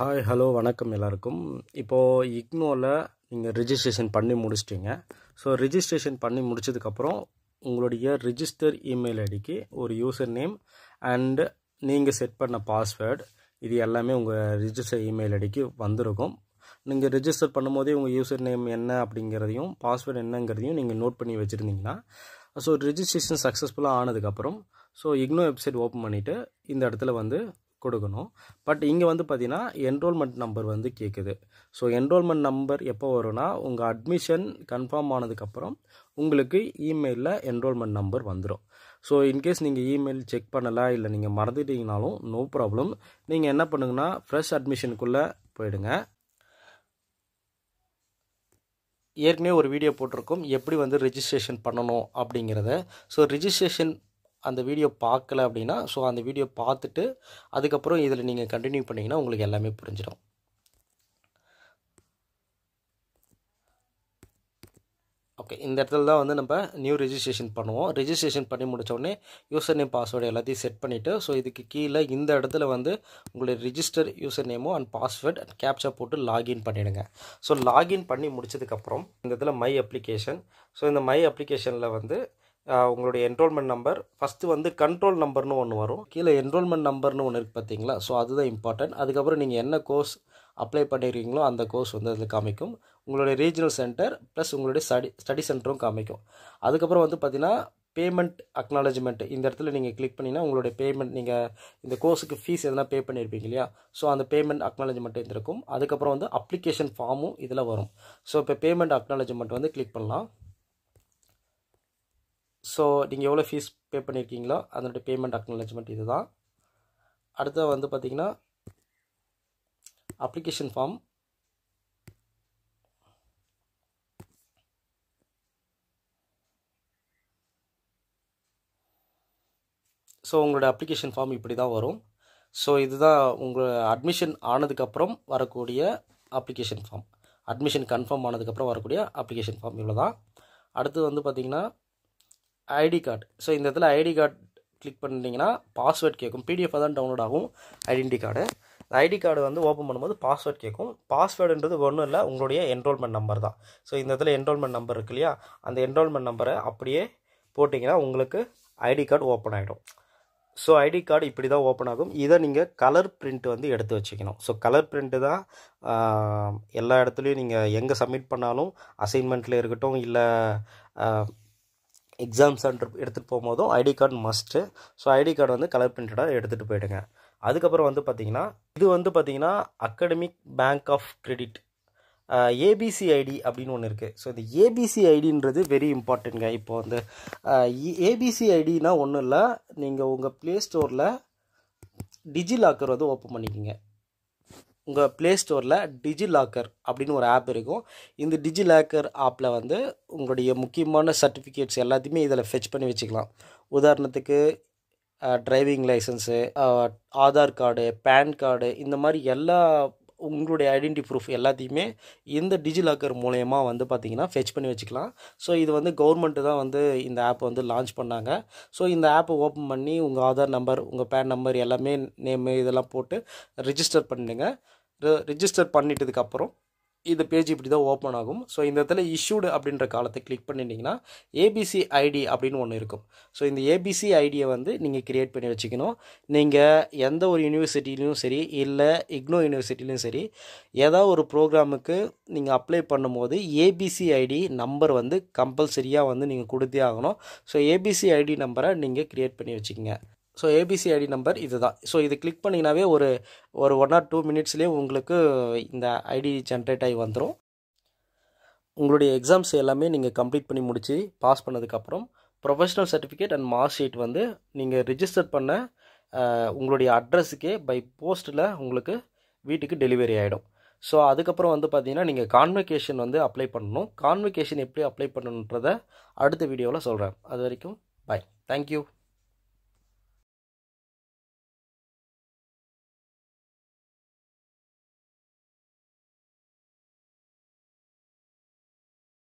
hi hello வணக்கம் எல்லாருக்கும் இப்போது இக்னோவில் நீங்கள் ரிஜிஸ்ட்ரேஷன் பண்ணி முடிச்சிட்டிங்க ஸோ ரிஜிஸ்ட்ரேஷன் பண்ணி முடிச்சதுக்கப்புறம் உங்களுடைய ரிஜிஸ்டர் இமெயில் ஐடிக்கு ஒரு யூசர் நேம் அண்டு நீங்கள் செட் பண்ண பாஸ்வேர்டு இது எல்லாமே உங்கள் ரிஜிஸ்டர் இமெயில் ஐடிக்கு வந்திருக்கும் நீங்கள் ரிஜிஸ்டர் பண்ணும்போதே உங்கள் யூசர் நேம் என்ன அப்படிங்கிறதையும் பாஸ்வேர்டு என்னங்கிறதையும் நீங்கள் நோட் பண்ணி வச்சுருந்தீங்கன்னா ஸோ ரிஜிஸ்ட்ரேஷன் சக்ஸஸ்ஃபுல்லாக ஆனதுக்கப்புறம் ஸோ இக்னோ வெப்சைட் ஓப்பன் பண்ணிவிட்டு இந்த இடத்துல வந்து கொடுக்கணும் பட் இங்கே வந்து பார்த்திங்கன்னா என்ரோல்மெண்ட் நம்பர் வந்து கேட்குது ஸோ என்ரோல்மெண்ட் நம்பர் எப்போ வரும்னா உங்கள் அட்மிஷன் கன்ஃபார்ம் ஆனதுக்கப்புறம் உங்களுக்கு இமெயிலில் என்ரோல்மெண்ட் நம்பர் வந்துடும் ஸோ இன்கேஸ் நீங்கள் இமெயில் செக் பண்ணலை இல்லை நீங்கள் மறந்துட்டீங்கனாலும் நோ ப்ராப்ளம் நீங்கள் என்ன பண்ணுங்கன்னா ஃப்ரெஷ் அட்மிஷனுக்குள்ளே போயிடுங்க ஏற்கனவே ஒரு வீடியோ போட்டிருக்கோம் எப்படி வந்து ரிஜிஸ்ட்ரேஷன் பண்ணணும் அப்படிங்கிறத ஸோ ரிஜிஸ்ட்ரேஷன் அந்த வீடியோ பார்க்கல அப்படின்னா ஸோ அந்த வீடியோ பார்த்துட்டு அதுக்கப்புறம் இதில் நீங்கள் கண்டினியூ பண்ணிங்கன்னா உங்களுக்கு எல்லாமே புரிஞ்சிடும் ஓகே இந்த இடத்துல தான் வந்து நம்ம நியூ ரிஜிஸ்ட்ரேஷன் பண்ணுவோம் ரிஜிஸ்ட்ரேஷன் பண்ணி முடித்தோடனே யூசர் நேம் பாஸ்வேர்டு எல்லாத்தையும் செட் பண்ணிவிட்டு ஸோ இதுக்கு கீழே இந்த இடத்துல வந்து உங்களுடைய ரிஜிஸ்டர் யூசர் நேமோ அண்ட் பாஸ்வேர்டு அண்ட் கேப்சா போட்டு லாகின் பண்ணிவிடுங்க ஸோ லாகின் பண்ணி முடிச்சதுக்கப்புறம் இந்த இடத்துல மை அப்ளிகேஷன் ஸோ இந்த மை அப்ளிகேஷனில் வந்து உங்களுடைய என்ரோல்மெண்ட் நம்பர் ஃபஸ்ட்டு வந்து கண்ட்ரோல் நம்பர்னு ஒன்று வரும் கீழே என்ரோல்மெண்ட் நம்பர்னு ஒன்று இருக்குது பார்த்தீங்களா ஸோ அதுதான் இம்பார்ட்டன்ட் அதுக்கப்புறம் நீங்கள் என்ன கோர்ஸ் அப்ளை பண்ணியிருக்கீங்களோ அந்த கோர்ஸ் வந்து அதில் காமிக்கும் உங்களுடைய ரீஜனல் சென்டர் ப்ளஸ் உங்களுடைய ஸ்டடி ஸ்டடி சென்டரும் காமிக்கும் அதுக்கப்புறம் வந்து பார்த்திங்கன்னா பேமெண்ட் அக்னாலஜ்மெண்ட் இந்த இடத்துல நீங்கள் கிளிக் பண்ணிங்கன்னா உங்களுடைய பேமெண்ட் நீங்கள் இந்த கோர்ஸுக்கு ஃபீஸ் எதனா பே பண்ணியிருப்பீங்க இல்லையா ஸோ அந்த பேமெண்ட் அக்னாலஜ்மெண்ட் இருந்திருக்கும் அதுக்கப்புறம் வந்து அப்ளிகேஷன் ஃபார்மும் இதில் வரும் ஸோ இப்போ பேமெண்ட் அக்னாலஜ்மெண்ட் வந்து கிளிக் பண்ணலாம் ஸோ நீங்கள் எவ்வளோ ஃபீஸ் பே பண்ணியிருக்கீங்களோ அதனுடைய பேமெண்ட் அக்னாலஜ்மெண்ட் இது தான் அடுத்து வந்து பார்த்திங்கன்னா அப்ளிகேஷன் ஃபார்ம் ஸோ உங்களோட அப்ளிகேஷன் ஃபார்ம் இப்படி தான் வரும் ஸோ இதுதான் உங்கள் அட்மிஷன் ஆனதுக்கப்புறம் வரக்கூடிய அப்ளிகேஷன் ஃபார்ம் அட்மிஷன் கன்ஃபார்ம் ஆனதுக்கப்புறம் வரக்கூடிய அப்ளிகேஷன் ஃபார்ம் இவ்வளோ தான் அடுத்து வந்து பார்த்திங்கன்னா ஐடி கார்டு ஸோ இந்த இடத்துல ஐடி கார்டு கிளிக் பண்ணிட்டீங்கன்னா பாஸ்வேர்ட் கேட்கும் பிடிஎஃப் தான் டவுன்லோட் ஆகும் ஐடென்டி கார்டு ஐடி கார்டு வந்து ஓப்பன் பண்ணும்போது பாஸ்வேர்ட் கேட்கும் பாஸ்வேர்டுன்றது ஒன்றும் இல்லை உங்களுடைய என்ரோல்மெண்ட் நம்பர் தான் ஸோ இந்த இடத்துல என்ரோல்மெண்ட் நம்பர் இருக்கு இல்லையா அந்த என்ரோல்மெண்ட் நம்பரை அப்படியே போட்டிங்கன்னா உங்களுக்கு ஐடி கார்டு ஓப்பன் ஆகிடும் ஸோ ஐடி கார்டு இப்படி தான் ஓப்பன் ஆகும் இதை நீங்கள் கலர் பிரிண்ட் வந்து எடுத்து வச்சுக்கணும் ஸோ கலர் பிரிண்ட்டு தான் எல்லா இடத்துலையும் நீங்கள் எங்கே சப்மிட் பண்ணாலும் அசைன்மெண்ட்டில் இருக்கட்டும் இல்லை எக்ஸாம் சென்டர் எடுத்துகிட்டு போகும்போதும் ID card must so ID card வந்து கலர் பிரிண்டடாக எடுத்துகிட்டு போயிடுங்க அதுக்கப்புறம் வந்து பார்த்திங்கன்னா இது வந்து பார்த்திங்கன்னா academic bank of credit ABC ID அப்படின்னு ஒன்று இருக்குது ஸோ இந்த ஏபிசி ஐடின்றது வெரி இம்பார்ட்டண்ட்ங்க இப்போ வந்து ஏபிசி ஐடினா ஒன்றும் இல்லை நீங்கள் உங்கள் ப்ளே ஸ்டோரில் டிஜிலாக்கர் வந்து ஓப்பன் பண்ணிக்கோங்க உங்கள் ப்ளே ஸ்டோரில் டிஜி லாக்கர் அப்படின்னு ஒரு ஆப் இருக்கும் இந்த டிஜி லாக்கர் ஆப்பில் வந்து உங்களுடைய முக்கியமான சர்டிஃபிகேட்ஸ் எல்லாத்தையுமே இதில் ஃபெச் பண்ணி வச்சுக்கலாம் உதாரணத்துக்கு driving licence Aadhaar card PAN card இந்த மாதிரி எல்லா உங்களுடைய ஐடென்டி ப்ரூஃப் எல்லாத்தையுமே இந்த டிஜிலாக்கர் மூலயமா வந்து பார்த்தீங்கன்னா ஃபெச் பண்ணி வச்சுக்கலாம் ஸோ இது வந்து கவர்மெண்ட்டு தான் வந்து இந்த ஆப் வந்து லான்ச் பண்ணாங்க ஸோ இந்த ஆப்பை ஓப்பன் பண்ணி உங்கள் ஆதார் நம்பர் உங்கள் பேன் நம்பர் எல்லாமே நேம் இதெல்லாம் போட்டு ரிஜிஸ்டர் பண்ணிடுங்க ரிஜிஸ்டர் பண்ணிட்டதுக்கப்புறம் இந்த பேஜ் இப்படி தான் ஓப்பன் ஆகும் ஸோ இந்த இடத்துல இஷ்யூடு அப்படின்ற காலத்தை கிளிக் பண்ணிட்டீங்கன்னா ஏபிசி ஐடி அப்படின்னு ஒன்று இருக்கும் ஸோ இந்த ஏபிசி ஐடியை வந்து நீங்கள் கிரியேட் பண்ணி வச்சுக்கணும் நீங்கள் எந்த ஒரு யூனிவர்சிட்டிலையும் சரி இல்லை இக்னோ யூனிவர்சிட்டிலையும் சரி ஏதாவது ஒரு ப்ரோக்ராமுக்கு நீங்கள் அப்ளை பண்ணும்போது ஏபிசி ஐடி நம்பர் வந்து கம்பல்சரியாக வந்து நீங்கள் கொடுத்தே ஆகணும் ஸோ ஏபிசி ஐடி நம்பரை நீங்கள் க்ரியேட் பண்ணி வச்சுக்கோங்க ஸோ ஏபிசி ஐடி நம்பர் இது தான் ஸோ இது கிளிக் பண்ணிங்கனாவே ஒரு ஒரு ஒன் ஆர் டூ மினிட்ஸ்லேயே உங்களுக்கு இந்த ஐடி ஜென்ரேட் ஆகி வந்துடும் உங்களுடைய எக்ஸாம்ஸ் எல்லாமே நீங்கள் கம்ப்ளீட் பண்ணி முடித்து பாஸ் பண்ணதுக்கப்புறம் professional certificate and mark sheet வந்து நீங்கள் ரிஜிஸ்டர் பண்ண உங்களுடைய அட்ரஸுக்கே பை போஸ்ட்டில் உங்களுக்கு வீட்டுக்கு டெலிவரி ஆகிடும் ஸோ அதுக்கப்புறம் வந்து பார்த்தீங்கன்னா நீங்கள் கான்வெகேஷன் வந்து அப்ளை பண்ணணும் கான்வெகேஷன் எப்படி அப்ளை பண்ணணுன்றதை அடுத்த வீடியோவில் சொல்கிறேன் அது வரைக்கும் பாய் தேங்க்யூ